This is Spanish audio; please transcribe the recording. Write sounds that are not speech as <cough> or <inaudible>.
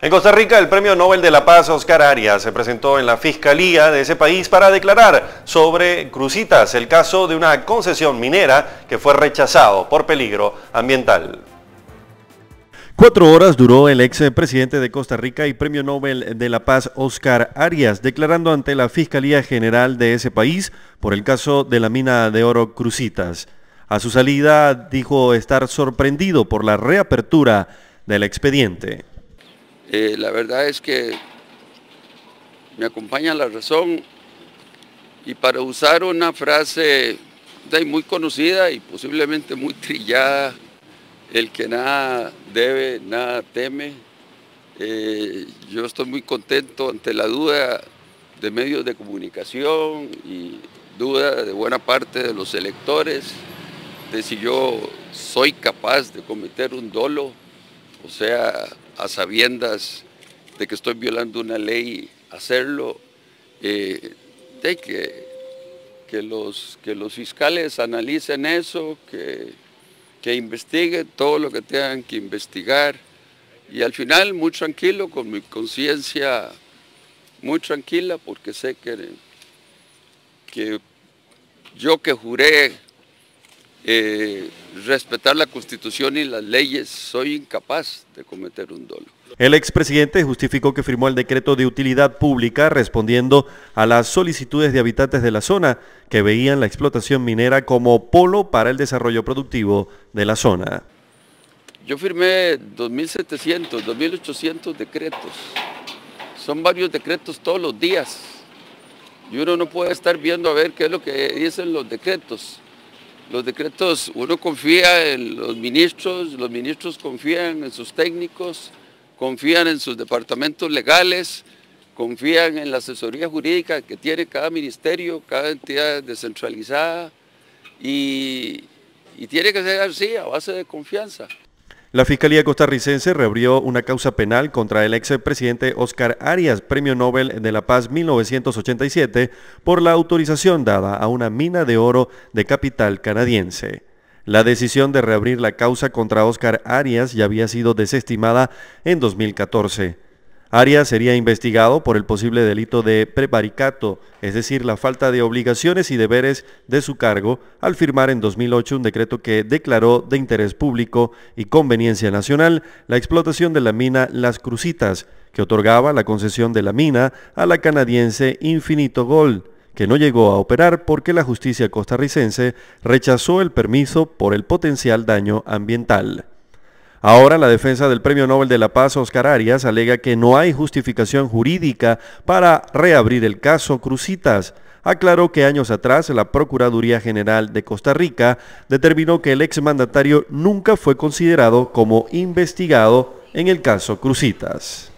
En Costa Rica, el Premio Nobel de la Paz Oscar Arias se presentó en la Fiscalía de ese país para declarar sobre Crucitas, el caso de una concesión minera que fue rechazado por peligro ambiental. Cuatro horas duró el ex presidente de Costa Rica y Premio Nobel de la Paz Oscar Arias declarando ante la Fiscalía General de ese país por el caso de la mina de oro Crucitas. A su salida dijo estar sorprendido por la reapertura del expediente. Eh, la verdad es que me acompaña la razón y para usar una frase muy conocida y posiblemente muy <laughs> trillada, el que nada debe, nada teme. Eh, yo estoy muy contento ante la duda de medios de comunicación y duda de buena parte de los electores de si yo soy capaz de cometer un dolo, o sea, a sabiendas de que estoy violando una ley, hacerlo, eh, de que, que, los, que los fiscales analicen eso, que, que investiguen todo lo que tengan que investigar y al final muy tranquilo, con mi conciencia muy tranquila porque sé que, que yo que juré eh, respetar la constitución y las leyes, soy incapaz de cometer un dolo. El expresidente justificó que firmó el decreto de utilidad pública respondiendo a las solicitudes de habitantes de la zona que veían la explotación minera como polo para el desarrollo productivo de la zona. Yo firmé 2.700, 2.800 decretos. Son varios decretos todos los días. Y uno no puede estar viendo a ver qué es lo que dicen los decretos los decretos, uno confía en los ministros, los ministros confían en sus técnicos, confían en sus departamentos legales, confían en la asesoría jurídica que tiene cada ministerio, cada entidad descentralizada y, y tiene que ser así, a base de confianza. La Fiscalía costarricense reabrió una causa penal contra el ex presidente Oscar Arias, Premio Nobel de la Paz 1987, por la autorización dada a una mina de oro de capital canadiense. La decisión de reabrir la causa contra Oscar Arias ya había sido desestimada en 2014. Arias sería investigado por el posible delito de prevaricato, es decir, la falta de obligaciones y deberes de su cargo al firmar en 2008 un decreto que declaró de interés público y conveniencia nacional la explotación de la mina Las Crucitas, que otorgaba la concesión de la mina a la canadiense Infinito Gold que no llegó a operar porque la justicia costarricense rechazó el permiso por el potencial daño ambiental. Ahora la defensa del Premio Nobel de la Paz, Oscar Arias, alega que no hay justificación jurídica para reabrir el caso Crucitas. Aclaró que años atrás la Procuraduría General de Costa Rica determinó que el exmandatario nunca fue considerado como investigado en el caso Crucitas.